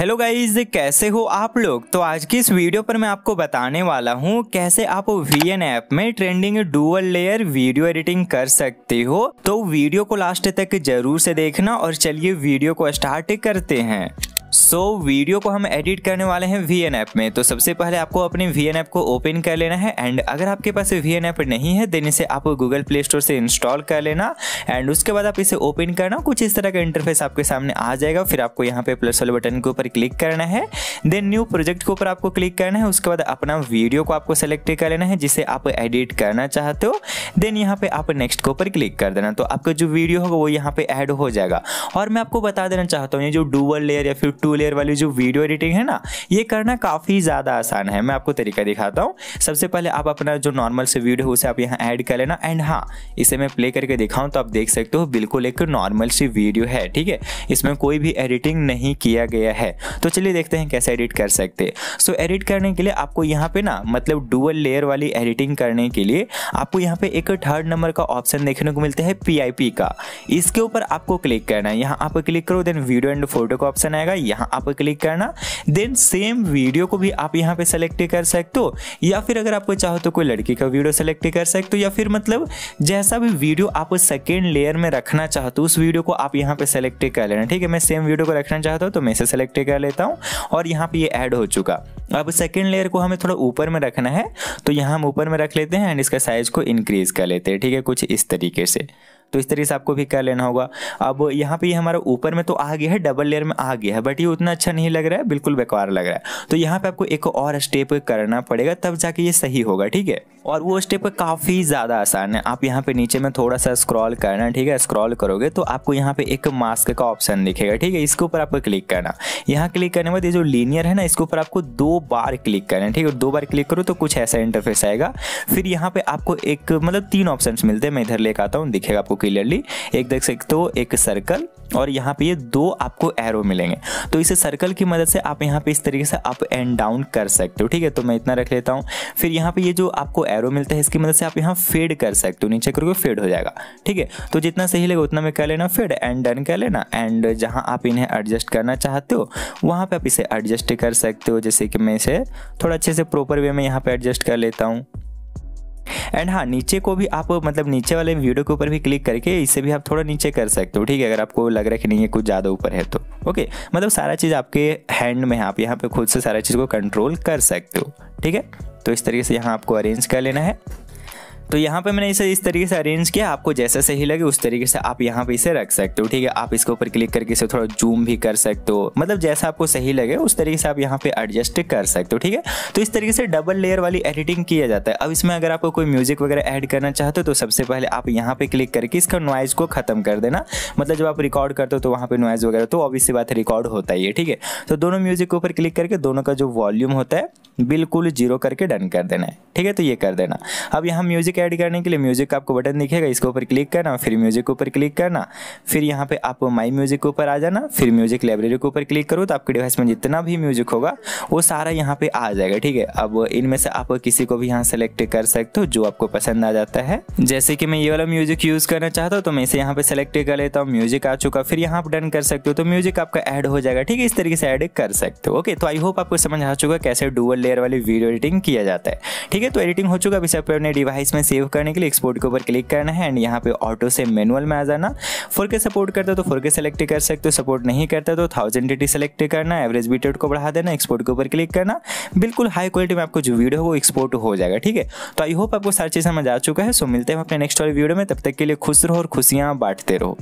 hello guys कैसे हो आप लोग तो आज की इस वीडियो पर मैं आपको बताने वाला हूँ कैसे आप वी ऐप में trending dual layer video editing कर सकते हो तो वीडियो को लास्ट तक जरूर से देखना और चलिए वीडियो को स्टार्ट करते हैं सो वीडियो को हम एडिट करने वाले हैं वी एन ऐप में तो सबसे पहले आपको अपने वी एन ऐप को ओपन कर लेना है एंड अगर आपके पास वी एन ऐप नहीं है देन इसे आप गूगल प्ले स्टोर से इंस्टॉल कर लेना एंड उसके बाद आप इसे ओपन करना कुछ इस तरह का इंटरफेस आपके सामने आ जाएगा फिर आपको यहाँ पे प्लस वाले बटन के ऊपर क्लिक करना है देन न्यू प्रोजेक्ट के ऊपर आपको क्लिक करना है उसके बाद अपना वीडियो को आपको सेलेक्ट कर लेना है जिसे आप एडिट करना चाहते हो देन यहाँ पे आप नेक्स्ट के ऊपर क्लिक कर देना तो आपका जो वीडियो होगा वो यहाँ पे ऐड हो जाएगा और मैं आपको बता देना चाहता हूँ ये जो डूबल लेयर या फिर टू लेयर वाली जो वीडियो एडिटिंग है ना ये करना काफ़ी ज़्यादा आसान है मैं आपको तरीका दिखाता हूँ सबसे पहले आप अपना जो नॉर्मल से वीडियो है उसे आप यहाँ ऐड कर लेना एंड हाँ इसे मैं प्ले करके दिखाऊँ तो आप देख सकते हो बिल्कुल एक नॉर्मल सी वीडियो है ठीक है इसमें कोई भी एडिटिंग नहीं किया गया है तो चलिए देखते हैं कैसे एडिट कर सकते सो एडिट करने के लिए आपको यहाँ पे ना मतलब डुअल लेयर वाली एडिटिंग करने के लिए आपको यहाँ पे एक थर्ड नंबर का ऑप्शन देखने को मिलता है पी का इसके ऊपर आपको क्लिक करना है यहाँ आप क्लिक करो देन वीडियो एंड फोटो का ऑप्शन आएगा यहाँ आपको क्लिक करना देन सेम वीडियो को भी आप यहाँ पे सेलेक्ट कर सकते हो या फिर अगर आपको चाहो तो कोई लड़की का वीडियो सेलेक्ट कर सकते हो या फिर मतलब जैसा भी वीडियो आप सेकेंड लेयर में रखना चाहते हो उस वीडियो को आप यहाँ पे सेलेक्ट कर लेना ठीक है मैं सेम वीडियो को रखना चाहता हूँ तो मैं इसे सेलेक्ट कर लेता हूँ और यहाँ पे ये ऐड हो चुका अब सेकेंड लेयर को हमें थोड़ा ऊपर में रखना है तो यहाँ हम ऊपर में रख लेते हैं एंड इसका साइज को इंक्रीज कर लेते हैं ठीक है कुछ इस तरीके से तो इस तरीके से आपको भी कर लेना होगा अब यहाँ पे हमारा ऊपर में तो आ गया है डबल लेयर में आ गया है बट ये उतना अच्छा नहीं लग रहा है बिल्कुल बेकार लग रहा है तो यहाँ पे आपको एक और स्टेप करना पड़ेगा तब जाके ये सही होगा ठीक है और वो स्टेप काफ़ी ज़्यादा आसान है आप यहाँ पे नीचे में थोड़ा सा स्क्रॉल करना ठीक है स्क्रॉल करोगे तो आपको यहाँ पे एक मास्क का ऑप्शन दिखेगा ठीक है इसके ऊपर आपको क्लिक करना यहाँ क्लिक करने के बाद ये जो लीनियर है ना इसके ऊपर आपको दो बार क्लिक करना है ठीक है दो बार क्लिक करो तो कुछ ऐसा इंटरफेस आएगा फिर यहाँ पे आपको एक मतलब तीन ऑप्शन मिलते हैं मैं इधर लेकर आता हूँ दिखेगा आपको क्लियरली एक देख सकते हो एक सर्कल और यहाँ पे ये दो आपको एरो मिलेंगे तो इसे सर्कल की मदद से आप यहाँ पे इस तरीके से अप एंड डाउन कर सकते हो ठीक है तो मैं इतना रख लेता हूँ फिर यहाँ पे ये जो आपको एरो मिलता है इसकी मदद से आप यहाँ फेड कर सकते हो नीचे करोगे फेड हो जाएगा ठीक है तो जितना सही लगेगा उतना में कर लेना फेड एंड डन कर लेना एंड जहाँ आप इन्हें एडजस्ट करना चाहते हो वहाँ पर आप इसे एडजस्ट कर सकते हो जैसे कि मैं इसे थोड़ा अच्छे से प्रॉपर वे में यहाँ पर एडजस्ट कर लेता हूँ एंड हाँ नीचे को भी आप मतलब नीचे वाले वीडियो के ऊपर भी क्लिक करके इसे भी आप थोड़ा नीचे कर सकते हो ठीक है अगर आपको लग रहा है कि नहीं है कुछ ज़्यादा ऊपर है तो ओके मतलब सारा चीज़ आपके हैंड में है आप यहाँ पर खुद से सारा चीज़ को कंट्रोल कर सकते हो ठीक है तो इस तरीके से यहाँ आपको अरेंज कर लेना है तो यहाँ पे मैंने इसे इस तरीके से अरेंज किया आपको जैसा सही लगे उस तरीके से आप यहाँ पे इसे रख सकते हो ठीक है आप इसके ऊपर क्लिक करके इसे थोड़ा जूम भी कर सकते हो मतलब जैसा आपको सही लगे उस तरीके से आप यहाँ पे एडजस्ट कर सकते हो ठीक है तो इस तरीके से डबल लेयर वाली एडिटिंग किया जाता है अब इसमें अगर आपको कोई म्यूजिक वगैरह ऐड करना चाहते हो तो सबसे पहले आप यहाँ पे क्लिक करके इसका नॉइज को खत्म कर देना मतलब जब आप रिकॉर्ड करते हो तो वहाँ पे नॉइज वगैरह तो अब इसी बात रिकॉर्ड होता ही है ठीक है तो दोनों म्यूजिक के ऊपर क्लिक करके दोनों का जो वॉल्यूम होता है बिल्कुल जीरो करके डन कर देना है ठीक है तो ये कर देना अब यहाँ म्यूजिक ऐड करने के लिए म्यूजिक का आपको बटन दिखेगा इसके ऊपर क्लिक करना फिर म्यूजिक के ऊपर क्लिक करना फिर यहाँ पे आप माई म्यूजिक के ऊपर आ जाना फिर म्यूजिक लाइब्रेरी के ऊपर क्लिक करो तो आपके डिवाइस में जितना भी म्यूजिक होगा वो सारा यहाँ पे आ जाएगा ठीक है अब इनमें से आप किसी को भी यहाँ सेलेक्ट कर सकते हो जो आपको पसंद आ जाता है जैसे कि मैं ये वाला म्यूजिक यूज करना चाहता हूँ तो मैं इसे यहाँ पे सेलेक्ट कर लेता हूँ म्यूजिक आ चुका फिर यहाँ पर डन कर सकते हो तो म्यूजिक आपका एड हो जाएगा ठीक है इस तरीके से एड कर सकते हो ओके तो आई होप आपको समझ आ चुका कैसे डुअल लेयर वाली वीडियो एडिटिंग किया जाता है ठीक है तो एडिटिंग हो चुका अभी इसे अपने डिवाइस में सेव करने के लिए एक्सपोर्ट के ऊपर क्लिक करना है एंड यहाँ पे ऑटो से मैनुअल में आ जाना फोर सपोर्ट करता तो फोर सेलेक्ट कर सकते हो सपोर्ट नहीं करता तो थाउजेंड डिटी सेलेक्ट करना एवरेज बीटेट को बढ़ा देना एक्सपोर्ट के ऊपर क्लिक करना बिल्कुल हाई क्वालिटी में आपको जो वीडियो वो एक्सपोर्ट हो जाएगा ठीक है तो आई होप आपको सारी चीज़ समझ आ चुका है सो मिलते हैं अपने नेक्स्ट वाले वीडियो में तब तक के लिए खुश रहो और खुशियाँ बांटते रहो